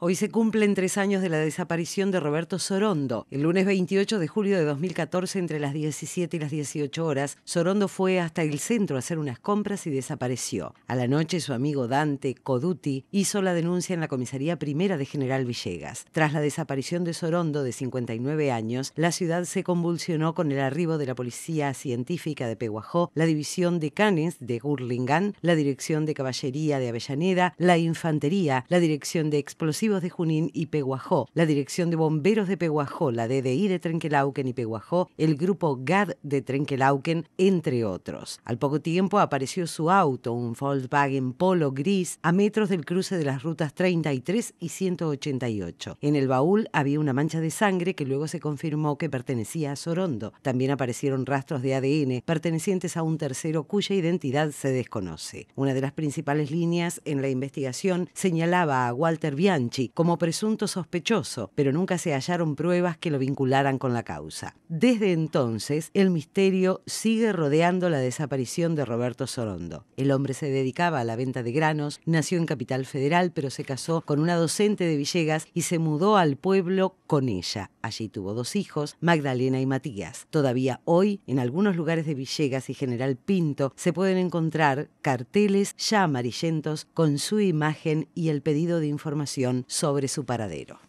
Hoy se cumplen tres años de la desaparición de Roberto Sorondo. El lunes 28 de julio de 2014, entre las 17 y las 18 horas, Sorondo fue hasta el centro a hacer unas compras y desapareció. A la noche, su amigo Dante Coduti hizo la denuncia en la comisaría primera de General Villegas. Tras la desaparición de Sorondo, de 59 años, la ciudad se convulsionó con el arribo de la Policía Científica de Peguajó, la División de Canes de Hurlingham, la Dirección de Caballería de Avellaneda, la Infantería, la Dirección de Explosivos de Junín y Peguajó, la Dirección de Bomberos de Peguajó, la DDI de Trenquelauquen y Peguajó, el Grupo GAD de Trenquelauquen, entre otros. Al poco tiempo apareció su auto, un Volkswagen Polo gris, a metros del cruce de las rutas 33 y 188. En el baúl había una mancha de sangre que luego se confirmó que pertenecía a Sorondo. También aparecieron rastros de ADN pertenecientes a un tercero cuya identidad se desconoce. Una de las principales líneas en la investigación señalaba a Walter Bianchi, como presunto sospechoso, pero nunca se hallaron pruebas que lo vincularan con la causa. Desde entonces, el misterio sigue rodeando la desaparición de Roberto Sorondo. El hombre se dedicaba a la venta de granos, nació en Capital Federal, pero se casó con una docente de Villegas y se mudó al pueblo con ella. Allí tuvo dos hijos, Magdalena y Matías. Todavía hoy, en algunos lugares de Villegas y General Pinto, se pueden encontrar carteles ya amarillentos con su imagen y el pedido de información sobre su paradero.